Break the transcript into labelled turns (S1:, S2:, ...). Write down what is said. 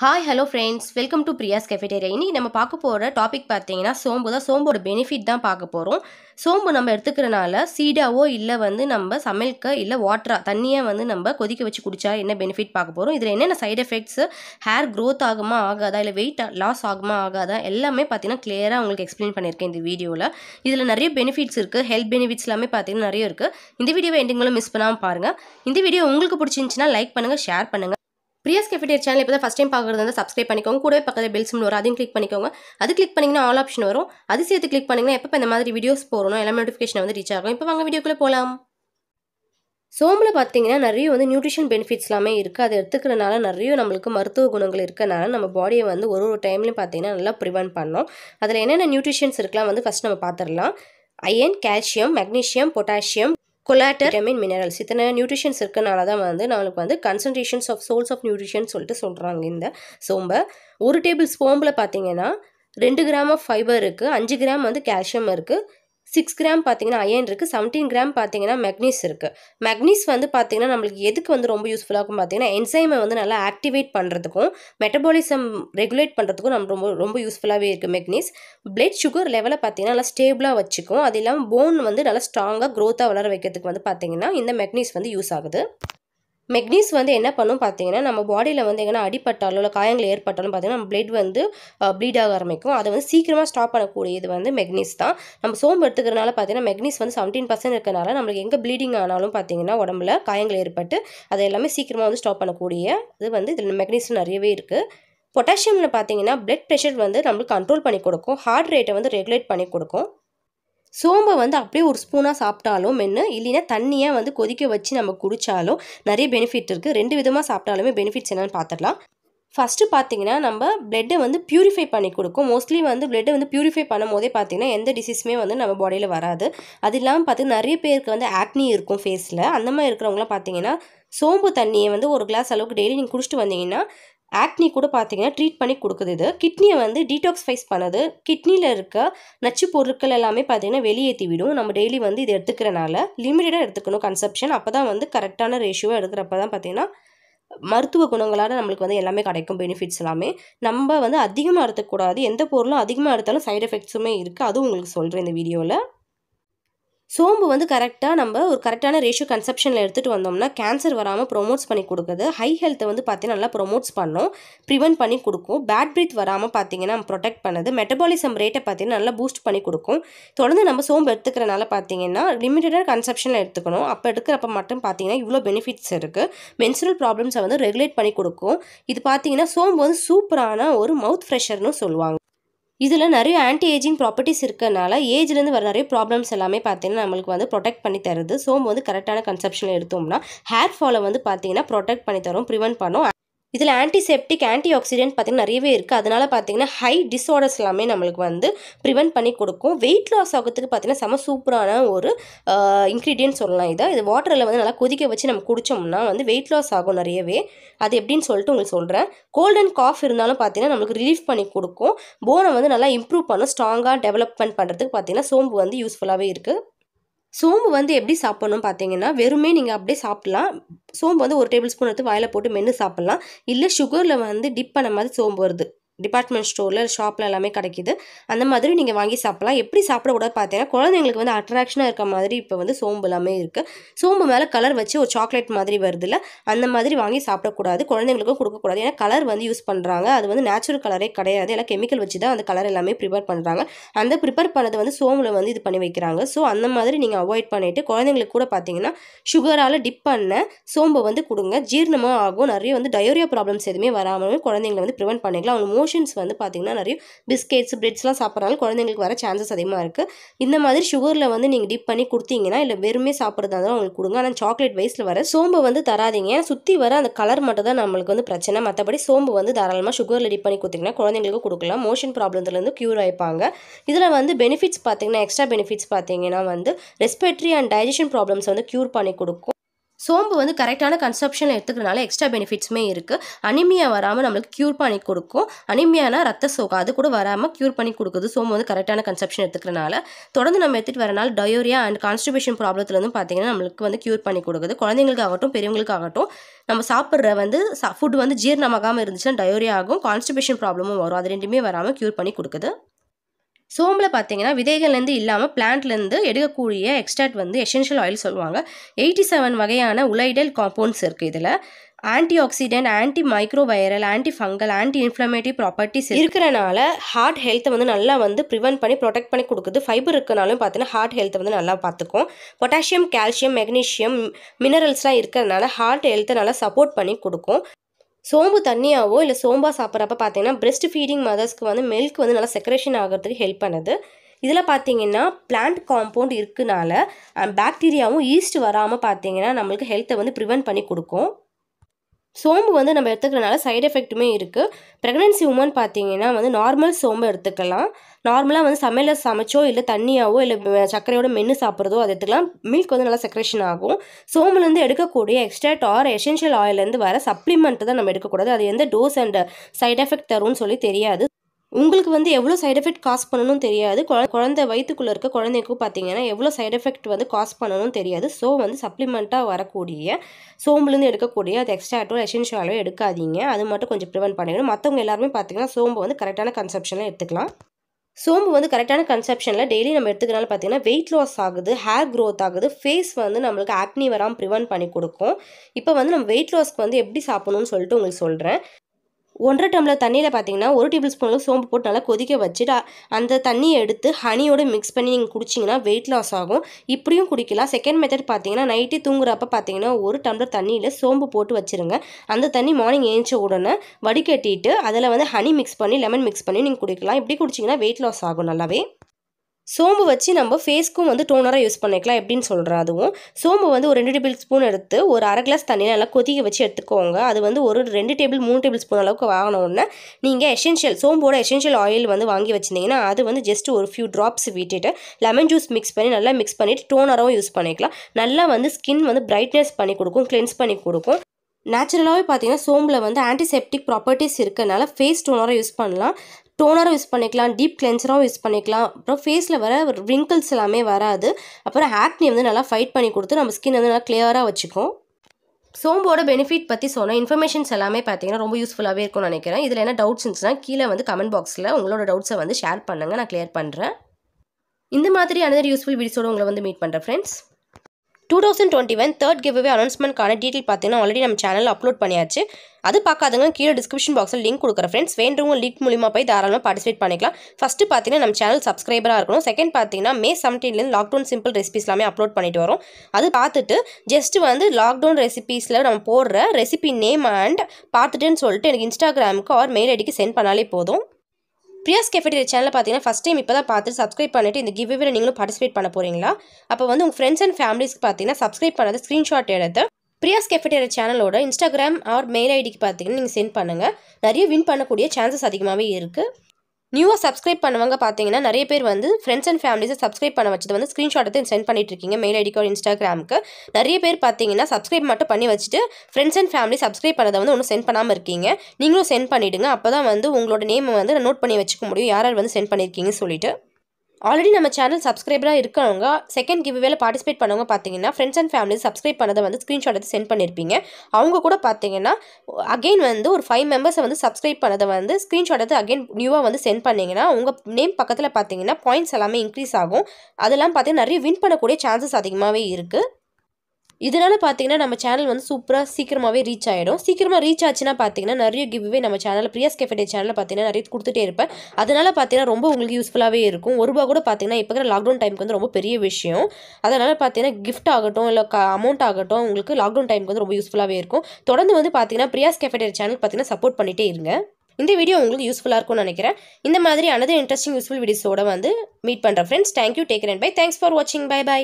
S1: hi hello friends welcome to Priya's cafeteria இனி நம்ம பார்க்க போகிற டாபிக் பார்த்தீங்கன்னா சோம்பு தான் சோம்போட பெனிஃபிட் தான் பார்க்க போகிறோம் சோம்பு நம்ம எடுத்துக்கிறனால சீடாவோ இல்லை வந்து நம்ம சமையல்க இல்லை வாட்டராக தண்ணியாக வந்து நம்ம கொதிக்க வச்சு குடித்தா என்ன பெனிஃபிட் பார்க்க போகிறோம் இதில் என்னென்ன சைட் எஃபெக்ட்ஸ் ஹேர் க்ரோத் ஆகுமா ஆகாதா இல்லை வெயிட் லாஸ் ஆகுமா ஆகாதா எல்லாமே பார்த்தீங்கன்னா கிளியராக உங்களுக்கு எக்ஸ்பிளைன் பண்ணியிருக்கேன் இந்த வீடியோவில் இதில் நிறைய பெனிஃபிட்ஸ் இருக்குது ஹெல்த் பெனிஃபிட்ஸ் எல்லாமே பார்த்தீங்கன்னா நிறைய இருக்குது இந்த வீடியோவை எண்டிங்களும் மிஸ் பண்ணாமல் பாருங்கள் இந்த வீடியோ உங்களுக்கு பிடிச்சிருந்துச்சின்னா லைக் பண்ணுங்கள் ஷேர் பண்ணுங்கள் பிரியாஸ் கேஃபிட்டேர் சேனல் இப்போ தான் ஃபஸ்ட் டைம் பார்க்குறது வந்து சப்ஸ்கிரைப் பண்ணிக்கோங்க கூட பக்கத்தில் பெல் வரும் அதையும் கிளிக் பண்ணிக்கோங்க அது கிளிக் பண்ணிங்கன்னா ஆல் ஆப்ஷன் வரும் அது சேர்த்து கிளிக் பண்ணிங்கன்னா எப்போ இந்த மாதிரி வீடியோஸ் போகணும் எல்லாமே நோட்டிஃபிகேஷன் வந்து ரீச் ஆகும் இப்போ வாங்க வீடியோக்குள்ளே போகலாம் சோம்பில் பார்த்தீங்கன்னா நிறைய வந்து நியூட்ரிஷன் பெனிஃபிட்ஸ் எல்லாமே இருக்குது அதை எடுத்துக்கிறனால நிறைய நம்மளுக்கு மருத்துவ குணங்கள் இருக்கிறனால நம்ம பாடியை வந்து ஒரு ஒரு டைம்லையும் பார்த்தீங்கன்னா நல்லா ப்ரிவென்ட் பண்ணோம் அதில் என்னென்ன நியூட்ரிஷன்ஸ் இருக்கலாம் வந்து ஃபஸ்ட் நம்ம பார்த்துடலாம் அயன் கால்சியம் மெக்னீஷியம் பொட்டாசியம் கொலாட்டர் விட்டமின் மினரல்ஸ் இத்தனை நியூட்ரிஷன்ஸ் இருக்கனால தான் வந்து நம்மளுக்கு வந்து concentrations of souls of nutrition சொல்லிட்டு சொல்கிறாங்க இந்த சோம்பை ஒரு டேபிள் ஸ்போம்பில் பார்த்தீங்கன்னா ரெண்டு கிராம் ஆஃப் ஃபைபர் இருக்குது அஞ்சு கிராம் வந்து கால்சியம் இருக்குது சிக்ஸ் கிராம் பார்த்தீங்கன்னா அயன் இருக்குது செவன்டீன் கிராம் பார்த்தீங்கன்னா மெக்னீஸ் இருக்குது மெக்னீஸ் வந்து பார்த்திங்கன்னா நம்மளுக்கு எதுக்கு வந்து ரொம்ப யூஸ்ஃபுல்லாக இருக்கும் பார்த்தீங்கன்னா என்சைமை வந்து நல்லா ஆக்டிவேட் பண்ணுறதுக்கும் மெட்டபாலிசம் ரெகுலேட் பண்ணுறதுக்கும் நம்ம ரொம்ப ரொம்ப யூஸ்ஃபுல்லாகவே இருக்குது மெக்னீஸ் பிளட் சுகர் லெவலை பார்த்திங்கன்னா நல்லா ஸ்டேபிளாக வச்சுக்கும் அது இல்லாமல் போன் வந்து நல்லா ஸ்ட்ராங்காக க்ரோத்தாக வளர வைக்கிறதுக்கு வந்து பார்த்திங்கன்னா இந்த மெக்னீஸ் வந்து யூஸ் ஆகுது மெக்னீஸ் வந்து என்ன பண்ணும் பார்த்தீங்கன்னா நம்ம பாடியில் வந்து எங்கன்னா அடிப்பட்டாலும் இல்லை காயங்கள் ஏற்பட்டாலும் பார்த்தீங்கன்னா நம்ம பிளட் வந்து ப்ளீட் ஆக ஆரம்பிக்கும் அதை வந்து சீக்கிரமாக ஸ்டாப் பண்ணக்கூடியது வந்து மெக்னீஸ் தான் நம்ம சோம்பு எடுத்துக்கிறனால பார்த்தீங்கன்னா மெக்னீஸ் வந்து செவன்டீன் பர்சன்ட் இருக்கனால நம்மளுக்கு எங்கே ப்ளீடிங் ஆனாலும் பார்த்தீங்கன்னா உடம்புல காயங்கள் ஏற்பட்டு அதை எல்லாமே சீக்கிரமாக வந்து ஸ்டாப் பண்ணக்கூடிய இது வந்து இதில் மெக்னீஸ் நிறையவே இருக்குது பொட்டாசியமில் பார்த்தீங்கன்னா பிளட் ப்ரெஷர் வந்து நம்மளுக்கு கண்ட்ரோல் பண்ணி கொடுக்கும் ஹார்ட் ரேட்டை வந்து ரெகுலேட் பண்ணி கொடுக்கும் சோம்பை வந்து அப்படியே ஒரு ஸ்பூனாக சாப்பிட்டாலும் மென்று இல்லைன்னா தண்ணியாக வந்து கொதிக்க வச்சு நம்ம குடித்தாலும் நிறைய பெனிஃபிட் இருக்குது ரெண்டு விதமாக சாப்பிட்டாலுமே பெனிஃபிட்ஸ் என்னென்னு பார்த்துடலாம் ஃபஸ்ட்டு பார்த்தீங்கன்னா நம்ம பிளட்டை வந்து ப்யூரிஃபை பண்ணி கொடுக்கும் மோஸ்ட்லி வந்து பிளட்டை வந்து ப்யூரிஃபை பண்ணும் போதே பார்த்தீங்கன்னா எந்த டிசீஸுமே வந்து நம்ம பாடியில் வராது அது இல்லாமல் பார்த்திங்கன்னா நிறைய பேருக்கு வந்து ஆக்னி இருக்கும் ஃபேஸில் அந்த மாதிரி இருக்கிறவங்களாம் பார்த்தீங்கன்னா சோம்பு தண்ணியை வந்து ஒரு கிளாஸ் அளவுக்கு டெய்லி நீங்கள் குடிச்சிட்டு வந்தீங்கன்னா ஆக்னி கூட பார்த்தீங்கன்னா ட்ரீட் பண்ணி கொடுக்குது இது கிட்னியை வந்து டீடாக்ஸ்ஃபைஸ் பண்ணுது கிட்னியில் இருக்க நச்சு பொருட்கள் எல்லாமே பார்த்தீங்கன்னா வெளியேற்றி விடும் நம்ம டெய்லி வந்து இது எடுத்துக்கிறனால லிமிட்டடாக எடுத்துக்கணும் கன்சப்ஷன் அப்போ தான் வந்து கரெக்டான ரேஷியோவாக எடுக்கிறப்ப தான் பார்த்தீங்கன்னா மருத்துவ குணங்களால் நம்மளுக்கு வந்து எல்லாமே கிடைக்கும் பெனிஃபிட்ஸ் எல்லாமே நம்ம வந்து அதிகமாக எடுத்துக்கூடாது எந்த பொருளும் அதிகமாக எடுத்தாலும் சைட் எஃபெக்ட்ஸுமே இருக்குது அதுவும் உங்களுக்கு சொல்கிறேன் இந்த வீடியோவில் சோம்பு வந்து கரெக்டாக நம்ம ஒரு கரெக்டான ரேஷியோ கன்செப்ஷனில் எடுத்துகிட்டு வந்தோம்னா கேன்சர் வராமல் ப்ரொமோட்ஸ் பண்ணி கொடுக்குது ஹை ஹெல்த்தை வந்து பார்த்தீங்கன்னா நல்லா ப்ரொமோட்ஸ் பண்ணும் ப்ரிவென்ட் பண்ணி கொடுக்கும் பேட் ப்ரீத் வராமல் பார்த்தீங்கன்னா ப்ரொடெக்ட் பண்ணுது மெட்டபாலிசம் ரேட்டை பார்த்தீங்கன்னா நல்லா பூஸ்ட் பண்ணி கொடுக்கும் தொடர்ந்து நம்ம சோம்பு எடுத்துக்கிறனால பார்த்தீங்கன்னா லிமிட்டடாக கன்செப்ஷனில் எடுத்துக்கணும் அப்போ எடுக்கிறப்ப மட்டும் பார்த்தீங்கன்னா இவ்வளோ பெனிஃபிட்ஸ் இருக்குது மென்சுரல் ப்ராப்ளம்ஸை வந்து ரெகுலேட் பண்ணி கொடுக்கும் இது பார்த்தீங்கன்னா சோம்பு வந்து சூப்பரான ஒரு மவுத் ஃப்ரெஷர்னு சொல்லுவாங்க இதில் நிறைய ஆன்டி ஏஜிங் ப்ராப்பர்ட்டிஸ் இருக்கிறனால ஏஜ்லேருந்து வர நிறைய ப்ராப்ளம்ஸ் எல்லாமே பார்த்தீங்கன்னா நம்மளுக்கு வந்து ப்ரொடெக்ட் பண்ணி தருது ஸோ வந்து கரெக்டான கன்செப்ஷனில் எடுத்தோம்னா ஹேர் ஃபாலை வந்து பார்த்தீங்கன்னா ப்ரொடெக்ட் பண்ணி தரும் ப்ரிவென்ட் பண்ணும் இதில் ஆன்டிசெப்டிக் ஆன்டி ஆக்சிடென்ட் பார்த்திங்கன்னா நிறையவே இருக்குது அதனால் பார்த்திங்கன்னா ஹை டிஸார்டர்ஸ் எல்லாமே நம்மளுக்கு வந்து ப்ரிவெண்ட் பண்ணி கொடுக்கும் வெயிட் லாஸ் ஆகிறதுக்கு பார்த்திங்கன்னா செம சூப்பரான ஒரு இன்க்ரீடியன்ட் சொல்லலாம் இதை இது வாட்டரில் வந்து நல்லா கொதிக்க வச்சு நம்ம குடித்தோம்னா வந்து வெயிட் லாஸ் ஆகும் நிறையவே அது எப்படின்னு சொல்லிட்டு உங்களுக்கு சொல்கிறேன் கோல்ட் அண்ட் காஃப் இருந்தாலும் பார்த்திங்கன்னா நம்மளுக்கு ரிலீஃப் பண்ணி கொடுக்கும் போனை வந்து நல்லா இம்ப்ரூவ் பண்ணும் ஸ்ட்ராங்காக டெவலப்மெண்ட் பண்ணுறதுக்கு பார்த்திங்கன்னா சோம்பு வந்து யூஸ்ஃபுல்லாகவே இருக்குது சோம்பு வந்து எப்படி சாப்பிட்ணும் பார்த்தீங்கன்னா வெறுமே நீங்கள் அப்படியே சாப்பிட்லாம் சோம்பு வந்து ஒரு டேபிள் ஸ்பூன் எடுத்து வாயில் போட்டு மென்று சாப்பிட்லாம் இல்லை சுகரில் வந்து டிப் பண்ண மாதிரி சோம்பு வருது டிபார்ட்மெண்ட் ஸ்டோரில் ஷாப்பில் எல்லாமே கிடைக்கிது அந்த மாதிரி நீங்கள் வாங்கி சாப்பிட்லாம் எப்படி சாப்பிடக்கூடாது பார்த்தீங்கன்னா குழந்தைங்களுக்கு வந்து அட்ராக்ஷனாக இருக்க மாதிரி இப்போ வந்து சோம்பு எல்லாமே இருக்குது சோம்பு மேலே கலர் வச்சு ஒரு சாக்லேட் மாதிரி வருதுல்ல அந்த மாதிரி வாங்கி சாப்பிடக்கூடாது குழந்தைங்களுக்கும் கொடுக்கக்கூடாது ஏன்னா கலர் வந்து யூஸ் பண்ணுறாங்க அது வந்து நேச்சுரல் கலரே கிடையாது எல்லாம் கெமிக்கல் வச்சு தான் அந்த கலர் எல்லாமே ப்ரிப்பேர் பண்ணுறாங்க அந்த ப்ரிப்பேர் பண்ணது வந்து சோம்பில் வந்து இது பண்ணி வைக்கிறாங்க ஸோ அந்த மாதிரி நீங்கள் அவாய்ட் பண்ணிவிட்டு குழந்தைங்களுக்கு கூட பார்த்தீங்கன்னா சுகரால் டிப் பண்ண சோம்பை வந்து கொடுங்க ஜீரணமாக ஆகும் நிறைய வந்து டயோரியா ப்ராப்ளம்ஸ் எதுவுமே வராமல் குழந்தைங்களை வந்து ப்ரிவெண்ட் பண்ணிக்கலாம் அவங்க மோஷன் போர்ஷன்ஸ் வந்து பார்த்திங்கன்னா நிறைய பிஸ்கெட்ஸ் பிரெட்ஸ்லாம் சாப்பிட்றனால குழந்தைங்களுக்கு வர சான்சஸ் அதிகமாக இருக்குது இந்த மாதிரி சுகரில் வந்து நீங்கள் டிப் பண்ணி கொடுத்தீங்கன்னா இல்லை வெறுமே சாப்பிட்றதா இருந்தாலும் உங்களுக்கு கொடுங்க ஆனால் சாக்லேட் வயசில் வர சோம்பு வந்து தராதிங்க சுற்றி வர அந்த கலர் மட்டும் தான் நம்மளுக்கு வந்து பிரச்சனை மற்றபடி சோம்பு வந்து தாராளமாக சுகரில் டிப் பண்ணி கொடுத்தீங்கன்னா குழந்தைங்களுக்கு கொடுக்கலாம் மோஷன் ப்ராப்ளத்துலேருந்து க்யூர் ஆயிப்பாங்க இதில் வந்து பெனிஃபிட்ஸ் பார்த்திங்கன்னா எக்ஸ்ட்ரா பெனிஃபிட்ஸ் பார்த்தீங்கன்னா வந்து ரெஸ்பிரேட்டரி அண்ட் டைஜஷன் ப்ராப்ளம்ஸ் வந்து க்யூர் பண்ணி கொடுக்கும் சோம்பு வந்து கரெக்டான கன்சப்ஷன் எடுத்துக்கிறனால எக்ஸ்ட்ரா பெனிஃபிட்ஸுமே இருக்குது அனிமியா வராமல் நம்மளுக்கு க்யூர் பண்ணி கொடுக்கும் அனிமியானா ரத்த சோகம் அது கூட வராமல் க்யூர் பண்ணி கொடுக்குது சோம்பு வந்து கரெக்டான கன்சப்ஷன் எடுத்துக்கிறனால தொடர்ந்து நம்ம எடுத்துகிட்டு வரனால டயோரியா அண்ட் கான்ஸ்டிபேஷன் ப்ராப்ளத்துலேருந்து பார்த்தீங்கன்னா நம்மளுக்கு வந்து க்யூர் பண்ணி கொடுக்குது குழந்தைங்களுக்கு ஆகட்டும் பெரியவங்களுக்கு ஆகட்டும் நம்ம சாப்பிட்ற வந்து ஃபுட் வந்து ஜீரணமாகாமல் இருந்துச்சுன்னா டயோரியா ஆகும் கான்ஸ்டிபேஷன் ப்ராப்ளமும் வரும் அது ரெண்டுமே வராமல் க்யூர் பண்ணி கொடுக்குது சோம்பில் பார்த்தீங்கன்னா விதைகள்லேருந்து இல்லாமல் பிளான்ட்லேருந்து எடுக்கக்கூடிய எக்ஸ்ட்ராக்ட் வந்து எசென்ஷியல் ஆயில் சொல்லுவாங்க எயிட்டி செவன் வகையான உலைடல் காம்பவுண்ட்ஸ் இருக்குது இதில் anti oxidant anti micro viral anti fungal anti inflammatory properties இருக்கிறனால ஹார்ட் ஹெல்த்தை வந்து நல்லா வந்து ப்ரிவென்ட் பண்ணி ப்ரொடெக்ட் பண்ணி கொடுக்குது ஃபைபர் இருக்கனாலும் பார்த்தீங்கன்னா ஹார்ட் ஹெல்த்தை வந்து நல்லா பார்த்துக்கும் பொட்டாசியம் கால்சியம் மெக்னீஷியம் மினரல்ஸ்லாம் இருக்கிறனால ஹார்ட் ஹெல்த்தை நல்லா சப்போர்ட் பண்ணி கொடுக்கும் சோம்பு தண்ணியாவோ இல்லை சோம்பாக சாப்பிட்றப்ப பார்த்தீங்கன்னா பிரெஸ்ட் ஃபீடிங் மதர்ஸ்க்கு வந்து மில்க் வந்து நல்லா செக்ரேஷன் ஆகிறதுக்கு ஹெல்ப் பண்ணுது இதில் பார்த்தீங்கன்னா பிளான்ட் காம்பவுண்ட் இருக்குனால பேக்டீரியாவும் ஈஸ்ட் வராமல் பார்த்தீங்கன்னா நம்மளுக்கு ஹெல்த்தை வந்து ப்ரிவென்ட் பண்ணி கொடுக்கும் சோம்பு வந்து நம்ம எடுத்துக்கிறனால சைடு எஃபெக்ட்டுமே இருக்குது ப்ரெக்னென்சி உமன் பார்த்தீங்கன்னா வந்து நார்மல் சோம்பு எடுத்துக்கலாம் நார்மலாக வந்து சமையலில் சமைச்சோ இல்லை தண்ணியாவோ இல்லை சர்க்கரையோட மென்று சாப்பிட்றதோ அது எடுத்துக்கலாம் மில்க் வந்து நல்லா செக்ரேஷன் ஆகும் சோம்புலேருந்து எடுக்கக்கூடிய எக்ஸ்ட்ராக்ட் ஆர் எசென்ஷியல் ஆயிலேருந்து வர சப்ளிமெண்ட்டு தான் நம்ம எடுக்கக்கூடாது அது எந்த டோஸ் அண்ட் சைடு எஃபெக்ட் தரும்னு சொல்லி தெரியாது உங்களுக்கு வந்து எவ்வளோ சைட் எஃபெக்ட் காஸ் பண்ணணும் தெரியாது குழந்தை வயிற்றுக்குள்ளே இருக்க குழந்தைக்கும் பார்த்தீங்கன்னா எவ்வளோ சைட் எஃபெக்ட் வந்து காஸ் பண்ணணும் தெரியாது ஸோ வந்து சப்ளிமெண்ட்டாக வரக்கூடிய சோம்புலேருந்து எடுக்கக்கூடிய அது எக்ஸ்ட்ரா ஆட்டோ எசென்ஷியல் எடுக்காதீங்க அது மட்டும் கொஞ்சம் ப்ரிவென்ட் பண்ணிக்கணும் மற்றவங்க எல்லாருமே பார்த்தீங்கன்னா சோம்பு வந்து கரெக்டான கன்செப்ஷனில் எடுத்துக்கலாம் சோம்பு வந்து கரெக்டான கன்செப்ஷனில் டெய்லி நம்ம எடுத்துக்கிறனால பார்த்தீங்கன்னா வெயிட் லாஸ் ஆகுது ஹேர் க்ரோத் ஆகுது ஃபேஸ் வந்து நம்மளுக்கு ஆக்னி வராமல் ப்ரிவெண்ட் பண்ணி கொடுக்கும் இப்போ வந்து நம்ம வெயிட் லாஸ்க்கு வந்து எப்படி சாப்பிடணும்னு சொல்லிட்டு உங்களுக்கு சொல்கிறேன் ஒன்றரை டம்ளர் தண்ணியில் பார்த்தீங்கன்னா ஒரு டேபிள் ஸ்பூன் சோம்பு போட்டு நல்லா கொதிக்க வச்சுட்டு அந்த தண்ணியை எடுத்து ஹனியோடு மிக்ஸ் பண்ணி நீங்கள் குடிச்சிங்கன்னா வெயிட் லாஸ் ஆகும் இப்படியும் குடிக்கலாம் செகண்ட் மெத்தட் பார்த்தீங்கன்னா நைட்டு தூங்குறப்ப பார்த்தீங்கன்னா ஒரு டம்ளர் தண்ணியில் சோம்பு போட்டு வச்சுருங்க அந்த தண்ணி மார்னிங் ஏஞ்ச உடனே வடிகட்டிட்டு அதில் வந்து ஹனி மிக்ஸ் பண்ணி லெமன் மிக்ஸ் பண்ணி நீங்கள் குடிக்கலாம் இப்படி குடிச்சிங்கன்னா வெயிட் லாஸ் ஆகும் நல்லாவே சோம்பு வச்சு நம்ம ஃபேஸ்க்கும் வந்து டோனராக யூஸ் பண்ணிக்கலாம் எப்படின்னு சொல்கிறேன் அதுவும் சோம்பு வந்து ஒரு ரெண்டு டேபிள் ஸ்பூன் எடுத்து ஒரு அரை கிளாஸ் தண்ணியில் நல்லா கொதிக்க வச்சு எடுத்துக்கோங்க அது வந்து ஒரு ரெண்டு டேபிள் மூணு டேபிள் ஸ்பூன் அளவுக்கு வாங்கினோன்னே நீங்கள் எசென்ஷியல் சோம்போட எசென்ஷியல் ஆயில் வந்து வாங்கி வச்சுருந்தீங்கன்னா அது வந்து ஜஸ்ட் ஒரு ஃபியூ ட்ராப்ஸ் விட்டுட்டு லெமன் ஜூஸ் மிக்ஸ் பண்ணி நல்லா மிக்ஸ் பண்ணிவிட்டு டோனராகவும் யூஸ் பண்ணிக்கலாம் நல்லா வந்து ஸ்கின் வந்து பிரைட்னஸ் பண்ணி கொடுக்கும் கிளென்ஸ் பண்ணி கொடுக்கும் நேச்சுரலாகவே பார்த்தீங்கன்னா சோம்பில் வந்து ஆன்டிசெப்டிக் ப்ராப்பர்ட்டிஸ் இருக்கனால ஃபேஸ் டோனராக யூஸ் பண்ணலாம் டோனரும் யூஸ் பண்ணிக்கலாம் டீப் கிளென்சரும் யூஸ் பண்ணிக்கலாம் அப்புறம் ஃபேஸில் வர ரிங்கிள்ஸ் எல்லாமே வராது அப்புறம் ஆக்னி வந்து நல்லா ஃபைட் பண்ணி கொடுத்து நம்ம ஸ்கின் வந்து நல்லா கிளியராக வச்சுக்கும் சோம்போட பெனிஃபிட் பற்றி சொன்ன இன்ஃபர்மேஷன்ஸ் எல்லாமே பார்த்தீங்கன்னா ரொம்ப யூஸ்ஃபுல்லாகவே இருக்கும்னு நினைக்கிறேன் இதில் என்ன டவுட்ஸ் இருந்துச்சுன்னா கீழே வந்து கமெண்ட் பாக்ஸில் உங்களோட டவுட்ஸை வந்து ஷேர் பண்ணுங்கள் நான் கிளியர் பண்ணுறேன் இந்த மாதிரி அனதர் யூஸ்ஃபுல் வீடியோஸோடு உங்களை வந்து மீட் பண்ணுறேன் friends two thousand twenty one third giveaway அனௌன்ஸ்மெண்ட்கான டீட்டெயில் பார்த்தீங்கன்னா ஆல்ரெடி நம்ம சேனல் அப்லோட் பண்ணியாச்சு அது பார்க்காதவங்க கீழே டிஸ்கிரிப்ஷன் பாக்ஸில் லிங்க் கொடுக்குற ஃப்ரெண்ட்ஸ் வேண்டவங்க லிங்க் மூலிமா போய் தாராளமாக பார்ட்டிசிபேட் பண்ணிக்கலாம் ஃபஸ்ட்டு பார்த்தீங்கன்னா நம்ம சேனல் சப்ஸ்கிரைபராக இருக்கணும் செகண்ட் பார்த்தீங்கன்னா மே செவன்டீன்லேருந்து லாக்டவுன் சிம்பிள் ரெசிபிஸ் எல்லாமே அப்லோட் பண்ணிட்டு வரும் அது பார்த்துட்டு ஜஸ்ட் வந்து லாக்டவுன் ரெசிபீஸில் நம்ம போடுற ரெசிபி நேம் அண்ட் பார்த்துட்டுன்னு சொல்லிட்டு எனக்கு இன்ஸ்டாகிராமுக்கு ஆர் மெயில் ஐடிக்கு சென்ட் பண்ணாலே போதும் பிரியாஸ் கேஃபேட்டரி சேனலில் பார்த்தீங்கன்னா ஃபஸ்ட் டைம் இப்போ தான் பார்த்து சப்ஸ்கிரைப் பண்ணிவிட்டு இந்த கிவ்வில் நீங்களும் பார்ட்டிசிபேட் பண்ண போகிறீங்களா அப்போ வந்து உங்கள் ஃப்ரெண்ட்ஸ் அண்ட் ஃபேமிலிஸ்க்கு பார்த்தீங்கன்னா சப்ஸ்கிரைப் பண்ணது ஸ்க்ரீன்ஷாட் எடுத்து பிரியாஸ் கேஃபெட்டேரியா சேனலோட இன்ஸ்டாகிராம் ஆர் மெயில் ஐடிக்கு பார்த்தீங்கன்னா நீங்கள் சென்ட் பண்ணுங்கள் நிறைய வின் பண்ணக்கூடிய சான்சஸ் அதிகமாகவே இருக்குது நியூவாக சப்ஸ்கிரைப் பண்ணுவாங்க பார்த்தீங்கன்னா நிறைய பேர் வந்து ஃப்ரெண்ட்ஸ் அண்ட் ஃபேமிலிஸை சப்ஸ்கிரைப் பண்ண வச்சது வந்து ஸ்க்ரீன்ஷாட்டத்தை சென்ட் பண்ணிட்டு இருக்கீங்க மெயில் ஐடிக்கோ இன்ஸ்டாகிராமுக்கு நிறைய பேர் பார்த்தீங்கன்னா சப்ஸ்கிரைப் மட்டும் பண்ணி வச்சுட்டு ஃப்ரெண்ட்ஸ் அண்ட் ஃபேமிலி சப்ஸ்கிரைப் பண்ணதை வந்து ஒன்றும் சென்ட் பண்ணாமல் இருக்கீங்க நீங்களும் சென்ட் பண்ணிவிடுங்க அப்போ தான் வந்து உங்களோட நேமை வந்து நோட் பண்ணி வச்சுக்க முடியும் யார் வந்து சென்ட் பண்ணியிருக்கீங்கன்னு சொல்லிட்டு ஆல்ரெடி நம்ம சேனல் சப்ஸ்கிரைபராக இருக்கவங்க செகண்ட் கிவ் வேலை பார்ட்டிசிபேட் பண்ணவங்க பார்த்தீங்கன்னா ஃப்ரெண்ட்ஸ் அண்ட் ஃபேமிலி சப்ஸ்கிரைப் பண்ணதை வந்து ஸ்க்ரீன்ஷாட் எடுத்து சென்ட் பண்ணியிருப்பீங்க அவங்க கூட பார்த்தீங்கன்னா அகெயின் வந்து ஒரு ஃபைவ் மெம்பர்ஸை வந்து சப்ஸ்கிரைப் பண்ணதை வந்து ஸ்க்ரீன்ஷாட் எடுத்து அகெயின் நியூவாக வந்து சென்ட் பண்ணிங்கன்னா உங்கள் நேம் பக்கத்தில் பார்த்தீங்கன்னா பாயிண்ட்ஸ் எல்லாமே இன்க்ரீஸ் ஆகும் அதெல்லாம் பார்த்தீங்கன்னா நிறைய வின் பண்ணக்கூடிய சான்சஸ் அதிகமாகவே இருக்குது இதனால் பார்த்தீங்கன்னா நம்ம சேனல் வந்து சூப்பராக சீக்கிரமாகவே ரீச் ஆகிடும் சீக்கிரமாக ரீச் ஆச்சுன்னா பார்த்தீங்கன்னா நிறைய கிவ்வே நம்ம சேனலில் பிரியாஸ் கேஃபே சேனலில் பார்த்தீங்கன்னா நிறைய கொடுத்துட்டே இருப்பேன் அதனால் பார்த்தீங்கன்னா ரொம்ப உங்களுக்கு யூஸ்ஃபுல்லாகவே இருக்கும் ஒரு ரூபா கூட பார்த்தீங்கன்னா இப்போ இருக்கிற லாக்டவுன் டைமுக்கு வந்து ரொம்ப பெரிய விஷயம் அதனால் பார்த்தீங்கன்னா கிஃப்ட் ஆகட்டும் இல்லை க அமௌண்ட் ஆகட்டும் உங்களுக்கு லாக்டவுன் டைமுக்கு வந்து ரொம்ப யூஸ்ஃபுல்லாகவே இருக்கும் தொடர்ந்து வந்து பார்த்தீங்கன்னா பிரியாஸ் கேஃபே சேனல் பார்த்தீங்கன்னா சப்போர்ட் பண்ணிகிட்டே இருங்க இந்த வீடியோ உங்களுக்கு யூஸ்ஃபுல்லாக இருக்கும்னு நினைக்கிறேன் இந்த மாதிரி அனதர் இன்ட்ரெஸ்டிங் யூஸ்ஃபுல் வீடியோஸோட வந்து மீட் பண்ணுறேன் friends thank you take and bye thanks for வாட்சிங் பை பை